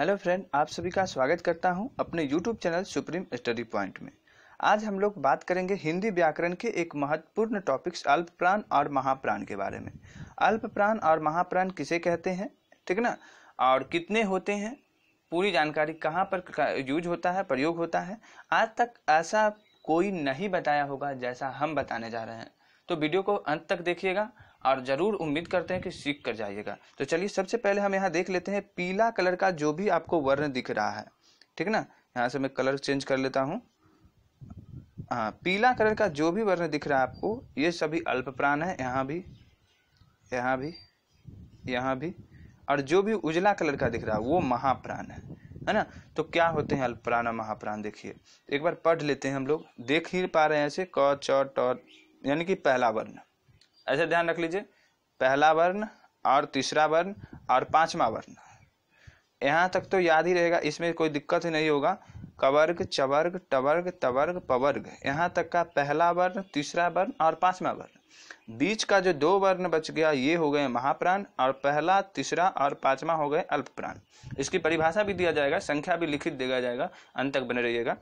hello friend आप सभी का स्वागत करता हूं अपने YouTube channel Supreme Study Point में आज हम लोग बात करेंगे हिंदी व्याकरण के एक महत्वपूर्ण टॉपिक्स अल्प प्राण और महाप्राण के बारे में अल्प प्राण और महाप्राण किसे कहते हैं ठीक ना और कितने होते हैं पूरी जानकारी कहाँ पर यूज होता है प्रयोग होता है आज तक ऐसा कोई नहीं बताया होगा जैसा हम बताने जा रहे हैं तो वीडियो को अंत तक देखिएगा और ज़रूर उम्मीद करते हैं कि सीख कर जाइएगा तो चलिए सबसे पहले हम यहाँ देख लेते हैं पीला कलर का जो भी आपको वर्ण दिख रहा है ठीक ना यहाँ से मैं कलर चेंज कर लेता हूँ हाँ पीला कलर का जो भी वर्ण दिख रहा है आपको ये सभी अल्प प्राण है यहाँ भी यहाँ भी यहाँ भी और जो भी उजला कलर का दिख रहा है वो महाप्राण है है ना तो क्या होते हैं अल्पप्राण और महाप्राण देखिए एक बार पढ़ लेते हैं हम लोग देख ही पा रहे हैं ऐसे क च ट यानी कि पहला वर्ण ऐसे ध्यान रख लीजिए पहला वर्ण और तीसरा वर्ण और पांचवा वर्ण यहाँ तक तो याद ही रहेगा इसमें कोई दिक्कत ही नहीं होगा कवर्ग चवर्ग टवर्ग तवर्ग पवर्ग यहाँ तक का पहला वर्ण तीसरा वर्ण और पांचवा वर्ण बीच का जो दो वर्ण बच गया ये हो गए महाप्राण और पहला तीसरा और पांचवा हो गए अल्प प्राण इसकी परिभाषा भी दिया जाएगा संख्या भी लिखित दिया जाएगा अंत तक बने रहिएगा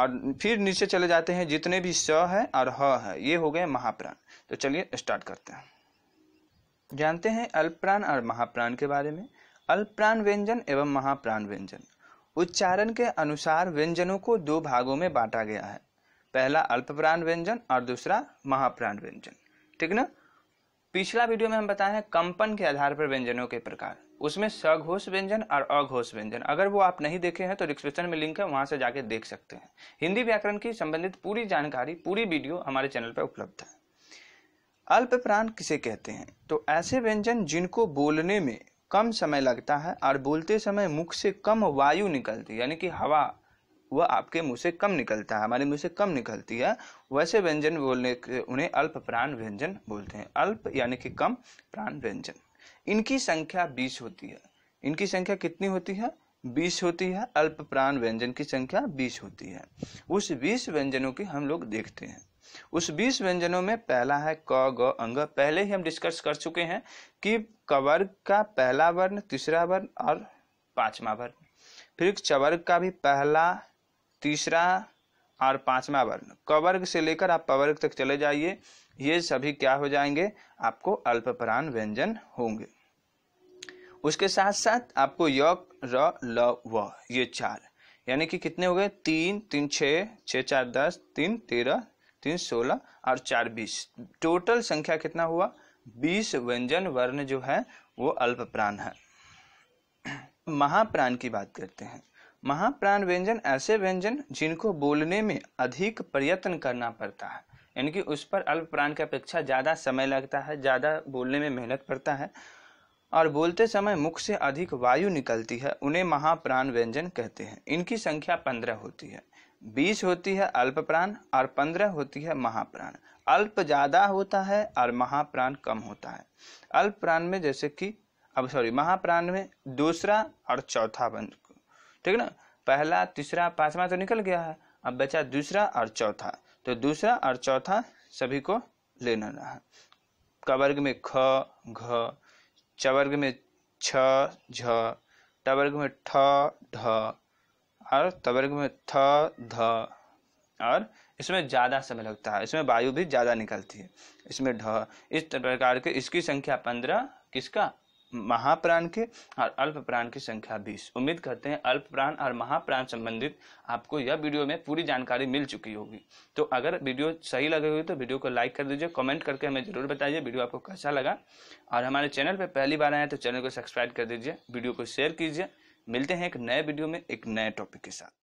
और फिर नीचे चले जाते हैं जितने भी स है और ह है ये हो गए महाप्राण तो चलिए स्टार्ट करते हैं जानते हैं अल्प प्राण और महाप्राण के बारे में अल्प प्राण व्यंजन एवं महाप्राण व्यंजन उच्चारण के अनुसार व्यंजनों को दो भागों में बांटा गया है पहला अल्पप्राण व्यंजन और दूसरा महाप्राण व्यंजन ठीक ना पिछला वीडियो में हम बताए हैं कंपन के आधार पर व्यंजनों के प्रकार उसमें सघोष व्यंजन और अघोष व्यंजन अगर वो आप नहीं देखे हैं तो डिस्क्रिप्शन में लिंक है वहां से जाके देख सकते हैं हिंदी व्याकरण की संबंधित पूरी जानकारी पूरी वीडियो हमारे चैनल पर उपलब्ध है अल्प प्राण किसे कहते हैं तो ऐसे व्यंजन जिनको बोलने में कम समय लगता है और बोलते समय मुख से कम वायु निकलती है यानी कि हवा वह आपके मुंह से कम निकलता है हमारे मुंह से कम निकलती है वैसे व्यंजन बोलने के उन्हें अल्प प्राण व्यंजन बोलते हैं अल्प यानी कि कम प्राण व्यंजन इनकी संख्या बीस होती है इनकी संख्या कितनी होती है बीस होती है अल्प प्राण व्यंजन की संख्या बीस होती है उस बीस व्यंजनों की हम लोग देखते हैं उस बीस व्यंजनों में पहला है क ग अंग पहले ही हम डिस्कस कर चुके हैं कि कवर्ग का पहला वर्ण तीसरा वर्ण और पांचवा वर्ण फिर चवर्ग का भी पहला तीसरा और पांचवा वर्ण कवर्ग से लेकर आप पवर्ग तक चले जाइए ये सभी क्या हो जाएंगे आपको अल्प प्राण व्यंजन होंगे उसके साथ साथ आपको यक र ल व ये चार यानी कि कितने हो गए तीन तीन छः छः चार दस तीन तेरह तीन सोलह और चार बीस टोटल संख्या कितना हुआ बीस व्यंजन वर्ण जो है वो अल्प प्राण है महाप्राण की बात करते हैं महाप्राण व्यंजन ऐसे व्यंजन जिनको बोलने में अधिक प्रयत्न करना पड़ता है यानी कि उस पर अल्प प्राण की अपेक्षा ज़्यादा समय लगता है ज़्यादा बोलने में मेहनत पड़ता है और बोलते समय मुख से अधिक वायु निकलती है उन्हें महाप्राण व्यंजन कहते हैं इनकी संख्या पंद्रह होती है बीस होती है अल्प प्राण और पंद्रह होती है महाप्राण अल्प ज्यादा होता है और महाप्राण कम होता है अल्प प्राण में जैसे कि अब सॉरी महाप्राण में दूसरा और चौथा बंद ठीक ना पहला तीसरा पांचवा तो निकल गया है अब बचा दूसरा और चौथा तो दूसरा और चौथा सभी को लेना रहा कवर्ग में ख घ चवर्ग में छ झ वर्ग में ठ ढ और तवर्ग में थ ध और इसमें ज़्यादा समय लगता है इसमें वायु भी ज़्यादा निकलती है इसमें ढ इस प्रकार के इसकी संख्या पंद्रह किसका महाप्राण के और अल्प प्राण की संख्या बीस उम्मीद करते हैं अल्प प्राण और महाप्राण संबंधित आपको यह वीडियो में पूरी जानकारी मिल चुकी होगी तो अगर वीडियो सही लगे हुए तो वीडियो को लाइक कर दीजिए कमेंट करके हमें जरूर बताइए वीडियो आपको कैसा लगा और हमारे चैनल पर पहली बार आए तो चैनल को सब्सक्राइब कर दीजिए वीडियो को शेयर कीजिए मिलते हैं एक नए वीडियो में एक नए टॉपिक के साथ